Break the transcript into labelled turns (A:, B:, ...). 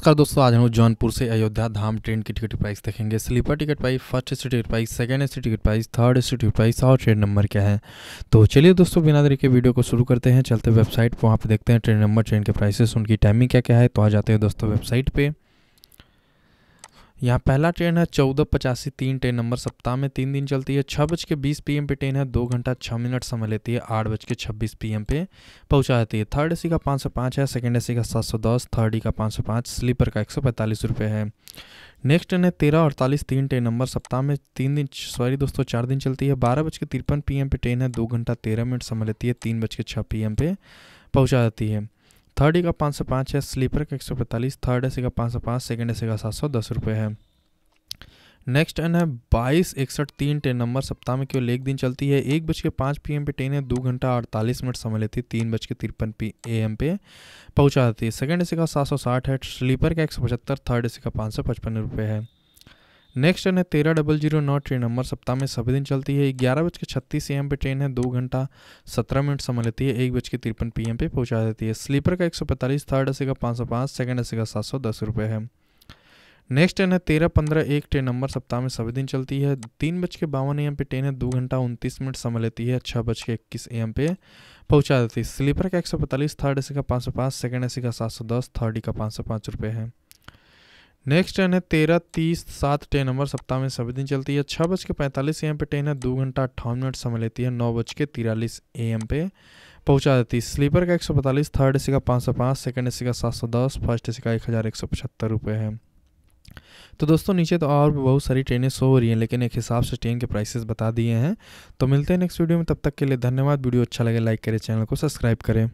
A: नमस्कार दोस्तों आज हम जौनपुर से अयोध्या धाम ट्रेन की टिकट प्राइस देखेंगे sleeper ticket price first AC ticket price second AC ticket price third AC ticket price और ट्रेन नंबर क्या है तो चलिए दोस्तों बिना देरी के वीडियो को शुरू करते हैं चलते वेबसाइट पर वहाँ पर देखते हैं ट्रेन नंबर ट्रेन के प्राइसेस उनकी टाइमिंग क्या क्या है तो आ जाते हैं दोस्तों वेबसाइट पर यहाँ पहला ट्रेन है चौदह पचासी तीन ट्रेन नंबर सप्ताह में तीन दिन चलती है छः बज के बीस पी पे ट्रेन है दो घंटा छः मिनट समय लेती है आठ बज के छब्बीस पी पे पहुँचा जाती है थर्ड ए सी का पाँच सौ पाँच है सेकेंड ए सी का सात सौ दस थर्ड ई e का पाँच सौ पाँच स्लीपर का एक सौ पैंतालीस रुपये है नेक्स्ट ट्रेन है तेरह अड़तालीस तीन ट्रेन नंबर सप्ताह में तीन दिन सॉरी दोस्तों चार दिन चलती है बारह बज के तिरपन पी पे ट्रेन है दो घंटा तेरह मिनट समय लेती है तीन बज के छः पी पे पहुँचा जाती है थर्ड ए का पाँच सौ पाँच है स्लीपर का एक सौ पैंतालीस थर्ड ए सी का पाँच सौ पाँच सेकेंड ए सी का सात सौ दस रुपये है नेक्स्ट एन है बाईस इकसठ तीन ट्रेन नंबर सप्ताह में केवल एक दिन चलती है एक बज के पाँच पी एम पे ट्रेन है दो घंटा अड़तालीस मिनट समय लेती है तीन बज के तिरपन पी एम पे पहुंचा देती है सेकेंड ए सी का सात सौ साठ है स्लीपर का एक सौ पचहत्तर थर्ड ए सी का पाँच सौ पचपन रुपये है नेक्स्ट ट्रेन है तेरह डबल जीरो नौ ट्रेन नंबर सप्ताह में सभी दिन चलती है ग्यारह बज के छत्तीस एम पे ट्रेन है दो घंटा सत्रह मिनट समय लेती है एक बज के तिरपन पी एम पे पहुंचा देती है स्लीपर का एक सौ पैंतालीस थर्ड एसी का पाँच सौ पाँच सेकेंड एसी का सात सौ दस रुपये है नेक्स्ट ट्रेन है तेरह पंद्रह एक ट्रेन नंबर सप्ताह में सभी दिन चलती है तीन बज के बावन ए एम पे ट्रेन है दो घंटा उनतीस मिनट समय लेती है छः बज के इक्कीस ए एम पे पहुँचा देती है स्लीपर का एक सौ पैंतालीस थर्ड एसी का पाँच सौ पाँच सेकेंड एसी का सात सौ दस थर्ड ई का पाँच सौ पाँच रुपये है नेक्स्ट ट्रेन है तेरह तीस सात ट्रेन नंबर सप्ताह में सभी दिन चलती है छः बज के पैंतालीस एम पे ट्रेन है दो घंटा अट्ठावन मिनट समय लेती है नौ बज के तिरालीस ए एम पे पहुंचा देती है स्लीपर का एक सौ पैंतालीस थर्ड सी का पाँच सौ पाँच सेकेंड सी का सात सौ दस फर्स्ट सी का एक हज़ार एक सौ पचहत्तर रुपये है तो दोस्तों नीचे तो और भी बहुत सारी ट्रेनें सो हो रही हैं लेकिन एक हिसाब से ट्रेन के प्राइसेस बता दिए हैं तो मिलते हैं नेक्स्ट वीडियो में तब तक के लिए धन्यवाद वीडियो अच्छा लगे लाइक करें चैनल को सब्सक्राइब करें